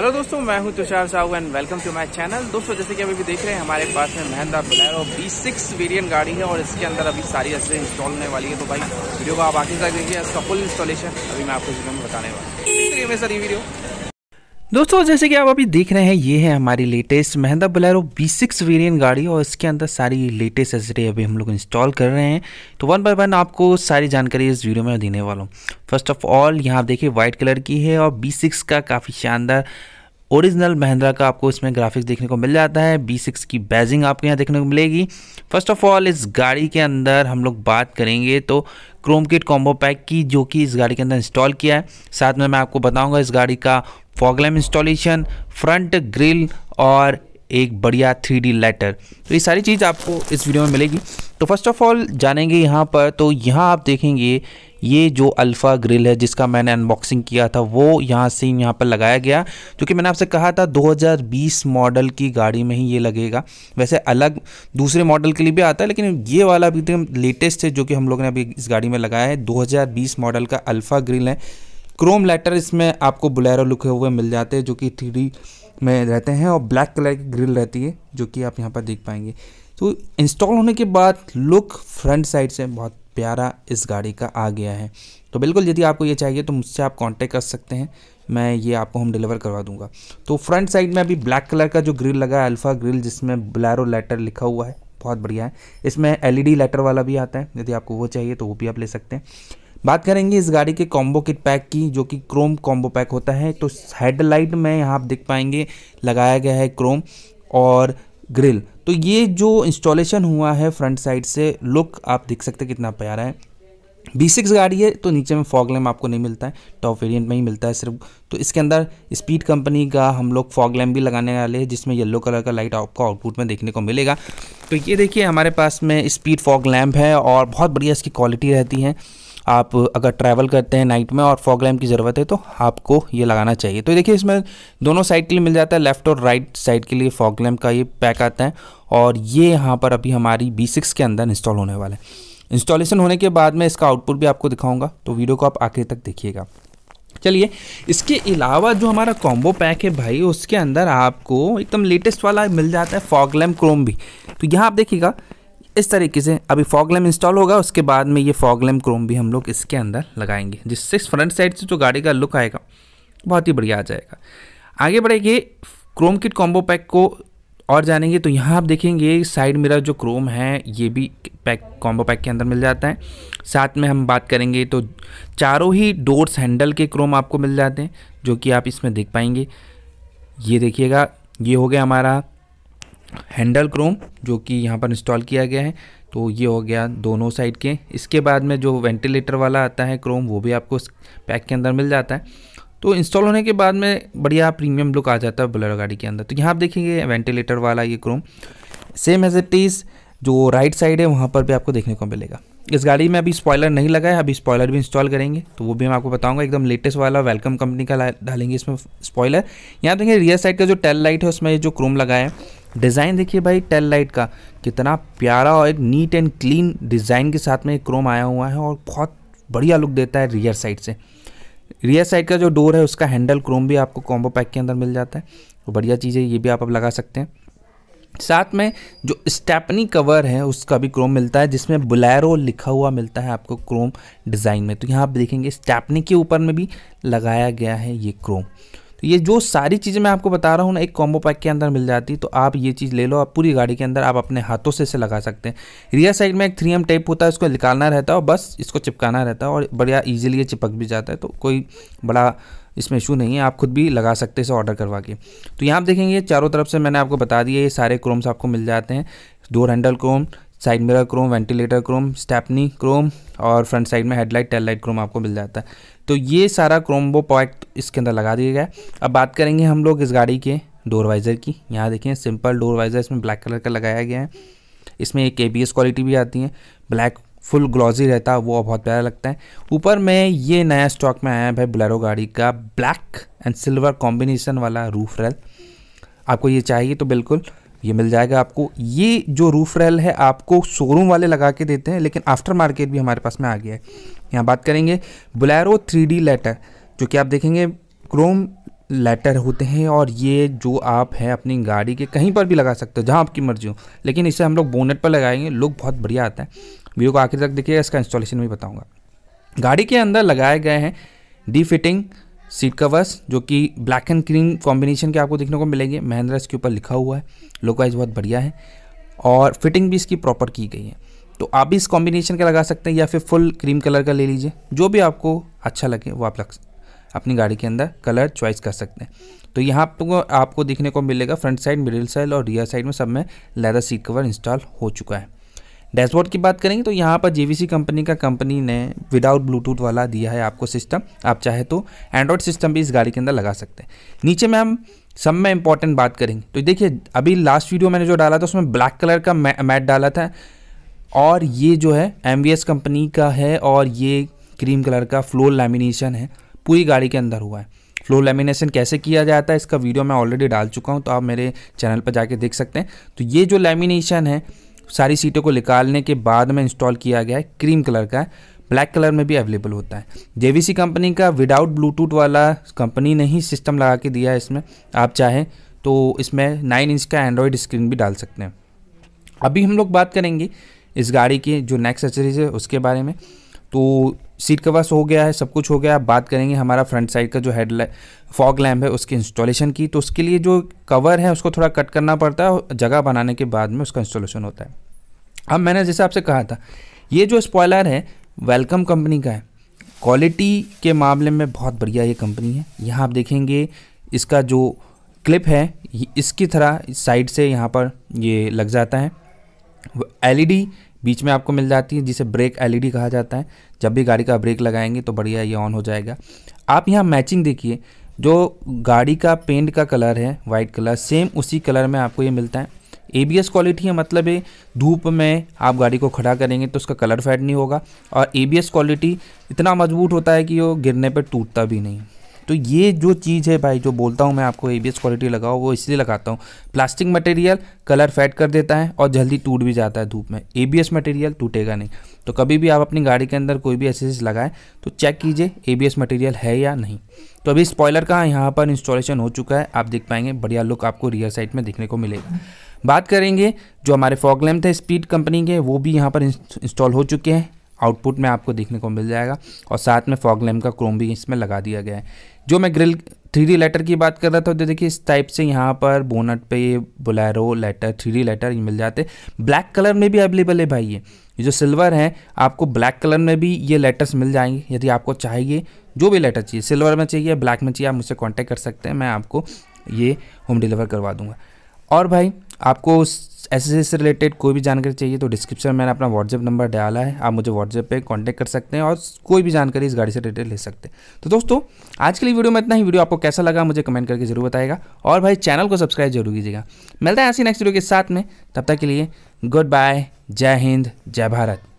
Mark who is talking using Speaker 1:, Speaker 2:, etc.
Speaker 1: hello दोस्तों मैं हूं Tushar Sahu and welcome to my channel दोस्तों जैसे कि अभी भी देख रहे हैं हमारे पास में Mahindra Bolero B six variant गाड़ी है और इसके अंदर अभी सारी असलें इंस्टॉल होने वाली है तो भाई वीडियो को आप आखिर तक देखिए इसका फुल इंस्टॉलेशन अभी मैं आपको इस में बताने वाला हूँ सर ये वीडियो दोस्तों जैसे कि आप अभी देख रहे हैं ये है हमारी latest Mahindra Bolero B six गाड़ी और इसके अंदर सारी लेटेस्ट एसडी अभी हम लोग इंस्टॉल कर रहे हैं तो वन बाय वन आपको सारी जानकारी इस वीडियो में देने वाला हूँ फर्स्ट ऑफ ऑल यहाँ आप देखिए वाइट कलर की है और बी सिक्स का काफ़ी शानदार ओरिजिनल महिंद्रा का आपको इसमें ग्राफिक्स देखने को मिल जाता है बी सिक्स की बैजिंग आपको यहाँ देखने को मिलेगी फर्स्ट ऑफ ऑल इस गाड़ी के अंदर हम लोग बात करेंगे तो क्रोम किट कॉम्बो पैक की जो कि इस गाड़ी के अंदर इंस्टॉल किया है साथ में मैं आपको बताऊंगा इस गाड़ी का फॉगलैम इंस्टॉलेशन फ्रंट ग्रिल और एक बढ़िया थ्री डी लेटर तो ये सारी चीज़ आपको इस वीडियो में मिलेगी तो फर्स्ट ऑफ ऑल जानेंगे यहाँ पर तो यहाँ आप देखेंगे ये जो अल्फ़ा ग्रिल है जिसका मैंने अनबॉक्सिंग किया था वो यहाँ से यहाँ पर लगाया गया क्योंकि मैंने आपसे कहा था 2020 मॉडल की गाड़ी में ही ये लगेगा वैसे अलग दूसरे मॉडल के लिए भी आता है लेकिन ये वाला अभी एकदम लेटेस्ट है जो कि हम लोग ने अभी इस गाड़ी में लगाया है दो मॉडल का अल्फ़ा ग्रिल है क्रोम लाइटर इसमें आपको बुलेरो लुके हुए मिल जाते हैं जो कि थ्री में रहते हैं और ब्लैक कलर की ग्रिल रहती है जो कि आप यहाँ पर देख पाएंगे तो इंस्टॉल होने के बाद लुक फ्रंट साइड से बहुत प्यारा इस गाड़ी का आ गया है तो बिल्कुल यदि आपको ये चाहिए तो मुझसे आप कांटेक्ट कर सकते हैं मैं ये आपको होम डिलीवर करवा दूंगा तो फ्रंट साइड में अभी ब्लैक कलर का जो ग्रिल लगा है अल्फ़ा ग्रिल जिसमें ब्लैरो लेटर लिखा हुआ है बहुत बढ़िया है इसमें एलईडी लेटर वाला भी आता है यदि आपको वो चाहिए तो वो भी आप ले सकते हैं बात करेंगे इस गाड़ी के कॉम्बो किट पैक की जो कि क्रोम कॉम्बो पैक होता है तो हेडलाइट में यहाँ आप देख पाएंगे लगाया गया है क्रोम और ग्रिल तो ये जो इंस्टॉलेशन हुआ है फ्रंट साइड से लुक आप देख सकते कितना प्यारा है बी सिक्स गाड़ी है तो नीचे में फॉग लैम्प आपको नहीं मिलता है टॉप वेरिएंट में ही मिलता है सिर्फ तो इसके अंदर स्पीड कंपनी का हम लोग फॉग लैम्प भी लगाने वाले हैं जिसमें येलो कलर का लाइट आपको आउटपुट में देखने को मिलेगा तो ये देखिए हमारे पास में स्पीड फॉग लैम्प है और बहुत बढ़िया इसकी क्वालिटी रहती है आप अगर ट्रैवल करते हैं नाइट में और फॉग लैम्प की ज़रूरत है तो आपको ये लगाना चाहिए तो देखिए इसमें दोनों साइड के लिए मिल जाता है लेफ्ट और राइट साइड के लिए फॉग लैम्प का ये पैक आता है और ये यहाँ पर अभी हमारी बी सिक्स के अंदर इंस्टॉल होने वाला है इंस्टॉलेशन होने के बाद मैं इसका आउटपुट भी आपको दिखाऊंगा तो वीडियो को आप आखिर तक देखिएगा चलिए इसके अलावा जो हमारा कॉम्बो पैक है भाई उसके अंदर आपको एकदम लेटेस्ट वाला मिल जाता है लैम्प क्रोम भी तो यहाँ आप देखिएगा इस तरीके से अभी फॉगलैम इंस्टॉल होगा उसके बाद में ये फॉगलैम क्रोम भी हम लोग इसके अंदर लगाएंगे जिससे फ्रंट साइड से जो गाड़ी का लुक आएगा बहुत ही बढ़िया आ जाएगा आगे बढ़ेंगे क्रोम किट कॉम्बो पैक को और जानेंगे तो यहाँ आप देखेंगे साइड मेरा जो क्रोम है ये भी पैक कॉम्बो पैक के अंदर मिल जाता है साथ में हम बात करेंगे तो चारों ही डोर्स हैंडल के क्रोम आपको मिल जाते हैं जो कि आप इसमें देख पाएंगे ये देखिएगा ये हो गया हमारा हैंडल क्रोम जो कि यहाँ पर इंस्टॉल किया गया है तो ये हो गया दोनों साइड के इसके बाद में जो वेंटिलेटर वाला आता है क्रोम वो भी आपको पैक के अंदर मिल जाता है तो इंस्टॉल होने के बाद में बढ़िया प्रीमियम लुक आ जाता है बुलेरो गाड़ी के अंदर तो यहाँ आप देखेंगे वेंटिलेटर वाला ये chrome same as it is जो राइट साइड है वहाँ पर भी आपको देखने को मिलेगा इस गाड़ी में अभी स्पॉयलर नहीं लगा है अभी स्पॉयलर भी इंस्टॉल करेंगे तो वो भी मैं आपको बताऊंगा एकदम लेटेस्ट वाला वेलकम कंपनी का डालेंगे इसमें स्पॉयलर यहाँ देखेंगे रियर साइड का जो टेल लाइट है उसमें जो क्रोम लगाए है डिज़ाइन देखिए भाई टेल लाइट का कितना प्यारा और एक नीट एंड क्लीन डिज़ाइन के साथ में क्रोम आया हुआ है और बहुत बढ़िया लुक देता है रियर साइड से रियर साइड का जो डोर है उसका हैंडल क्रोम भी आपको कॉम्बो पैक के अंदर मिल जाता है तो बढ़िया चीज़ है ये भी आप अब लगा सकते हैं साथ में जो स्टेपनी कवर है उसका भी क्रोम मिलता है जिसमें बुलैरो लिखा हुआ मिलता है आपको क्रोम डिज़ाइन में तो यहाँ आप देखेंगे स्टेपनी के ऊपर में भी लगाया गया है ये क्रोम तो ये जो सारी चीज़ें मैं आपको बता रहा हूँ ना एक कॉम्बो पैक के अंदर मिल जाती तो आप ये चीज़ ले लो आप पूरी गाड़ी के अंदर आप अपने हाथों से इसे लगा सकते हैं रियर साइड में एक थ्री एम टेप होता है उसको निकालना रहता है और बस इसको चिपकाना रहता है और बढ़िया ईजिली ये चिपक भी जाता है तो कोई बड़ा इसमें इशू नहीं है आप खुद भी लगा सकते इसे ऑर्डर करवा के तो यहाँ आप देखेंगे चारों तरफ से मैंने आपको बता दिया ये सारे क्रोम्स आपको मिल जाते हैं door handle chrome side mirror chrome ventilator chrome stepney chrome और फ्रंट साइड में हेडलाइट टेल लाइट क्रोम आपको मिल जाता है तो ये सारा वो पॉइंट इसके अंदर लगा दिया गया अब बात करेंगे हम लोग इस गाड़ी के डोर वाइज़र की यहाँ देखें सिंपल डोर वाइज़र इसमें ब्लैक कलर का लगाया गया है इसमें एक ए क्वालिटी भी आती है ब्लैक फुल ग्लॉजी रहता है वो बहुत प्यारा लगता है ऊपर में ये नया स्टॉक में आया है भाई बुलेरो गाड़ी का ब्लैक एंड सिल्वर कॉम्बिनेशन वाला रूफ रेल आपको ये चाहिए तो बिल्कुल ये मिल जाएगा आपको ये जो रूफ रेल है आपको शोरूम वाले लगा के देते हैं लेकिन आफ्टर मार्केट भी हमारे पास में आ गया है यहाँ बात करेंगे बुलेरो थ्री डी लेटर जो कि आप देखेंगे क्रोम लेटर होते हैं और ये जो आप हैं अपनी गाड़ी के कहीं पर भी लगा सकते हो जहाँ आपकी मर्जी हो लेकिन इसे हम लोग बोनेट पर लगाएंगे लुक बहुत बढ़िया आता है वीडियो को आखिर तक देखिएगा इसका इंस्टॉलेशन भी बताऊँगा गाड़ी के अंदर लगाए गए हैं डी फिटिंग सीट कवर्स जो कि ब्लैक एंड क्रीम कॉम्बिनेशन के आपको देखने को मिलेंगे महिंद्रा इसके ऊपर लिखा हुआ है लोकाइज बहुत बढ़िया है और फिटिंग भी इसकी प्रॉपर की गई है तो आप भी इस कॉम्बिनेशन का लगा सकते हैं या फिर फुल क्रीम कलर का ले लीजिए जो भी आपको अच्छा लगे वो आप लग अपनी गाड़ी के अंदर कलर चॉइस कर सकते हैं तो यहाँ आपको आपको देखने को मिलेगा फ्रंट साइड मिडिल साइड और रियर साइड में सब में लेदर सीट कवर इंस्टॉल हो चुका है डैशबोर्ड की बात करेंगे तो यहाँ पर जेवीसी कंपनी का कंपनी ने विदाउट ब्लूटूथ वाला दिया है आपको सिस्टम आप चाहे तो एंड्रॉयड सिस्टम भी इस गाड़ी के अंदर लगा सकते हैं नीचे में हम सब में इंपॉर्टेंट बात करेंगे तो देखिए अभी लास्ट वीडियो मैंने जो डाला था उसमें ब्लैक कलर का मैट डाला था और ये जो है एम कंपनी का है और ये क्रीम कलर का फ्लोर लेमिनेशन है पूरी गाड़ी के अंदर हुआ है फ्लोर लेमिनेशन कैसे किया जाता है इसका वीडियो मैं ऑलरेडी डाल चुका हूँ तो आप मेरे चैनल पर जाके देख सकते हैं तो ये जो लेमिनेशन है सारी सीटों को निकालने के बाद में इंस्टॉल किया गया है क्रीम कलर का ब्लैक कलर में भी अवेलेबल होता है जे कंपनी का विदाउट ब्लूटूथ वाला कंपनी ने ही सिस्टम लगा के दिया है इसमें आप चाहें तो इसमें नाइन इंच का एंड्रॉयड स्क्रीन भी डाल सकते हैं अभी हम लोग बात करेंगे इस गाड़ी की जो नेक्स्ट एक्सेसरीज है उसके बारे में तो सीट कवर्स हो गया है सब कुछ हो गया अब बात करेंगे हमारा फ्रंट साइड का जो हेड फॉग लैम्प है उसकी इंस्टॉलेशन की तो उसके लिए जो कवर है उसको थोड़ा कट करना पड़ता है जगह बनाने के बाद में उसका इंस्टॉलेशन होता है अब मैंने जैसे आपसे कहा था ये जो स्पॉयलर है वेलकम कंपनी का है क्वालिटी के मामले में बहुत बढ़िया ये कंपनी है यहाँ आप देखेंगे इसका जो क्लिप है इसकी तरह साइड से यहाँ पर ये लग जाता है एलईडी बीच में आपको मिल जाती है जिसे ब्रेक एलईडी कहा जाता है जब भी गाड़ी का ब्रेक लगाएंगे तो बढ़िया ये ऑन हो जाएगा आप यहाँ मैचिंग देखिए जो गाड़ी का पेंट का कलर है वाइट कलर सेम उसी कलर में आपको ये मिलता है ए बी एस क्वालिटी है मतलब ये धूप में आप गाड़ी को खड़ा करेंगे तो उसका कलर फेड नहीं होगा और ए बी एस क्वालिटी इतना मजबूत होता है कि वो गिरने पर टूटता भी नहीं तो ये जो चीज़ है भाई जो बोलता हूँ मैं आपको एबीएस क्वालिटी लगाओ वो इसलिए लगाता हूँ प्लास्टिक मटेरियल कलर फेड कर देता है और जल्दी टूट भी जाता है धूप में एबीएस मटेरियल टूटेगा नहीं तो कभी भी आप अपनी गाड़ी के अंदर कोई भी एसेसरीज लगाएं तो चेक कीजिए एबीएस मटेरियल है या नहीं तो अभी स्पॉयलर का यहाँ पर इंस्टॉलेशन हो चुका है आप देख पाएंगे बढ़िया लुक आपको रियर साइड में देखने को मिलेगा बात करेंगे जो हमारे फॉगलैम्प थे स्पीड कंपनी के वो भी यहाँ पर इंस्टॉल हो चुके हैं आउटपुट में आपको देखने को मिल जाएगा और साथ में फॉग लैम्प का क्रोम भी इसमें लगा दिया गया है जो मैं ग्रिल थ्री डी लेटर की बात कर रहा था तो देखिए इस टाइप से यहाँ पर बोनट पे ये Bolero letter three D letter ये मिल जाते ब्लैक कलर में भी अवेलेबल है भाई ये ये जो सिल्वर है आपको ब्लैक कलर में भी ये लेटर्स मिल जाएंगे यदि आपको चाहिए जो भी लेटर चाहिए सिल्वर में चाहिए ब्लैक में चाहिए आप मुझसे कॉन्टैक्ट कर सकते हैं मैं आपको ये होम डिलीवर करवा दूँगा और भाई आपको एस से रिलेटेड कोई भी जानकारी चाहिए तो डिस्क्रिप्शन में मैंने अपना व्हाट्सएप नंबर डाला है आप मुझे व्हाट्सएप पे कांटेक्ट कर सकते हैं और कोई भी जानकारी इस गाड़ी से रिलेटेड ले सकते हैं तो दोस्तों आज के लिए वीडियो में इतना ही वीडियो आपको कैसा लगा मुझे कमेंट करके जरूर बताएगा और भाई चैनल को सब्सक्राइब जरूर कीजिएगा मिलता है ऐसी नेक्स्ट वीडियो के साथ में तब तक के लिए गुड बाय जय हिंद जय भारत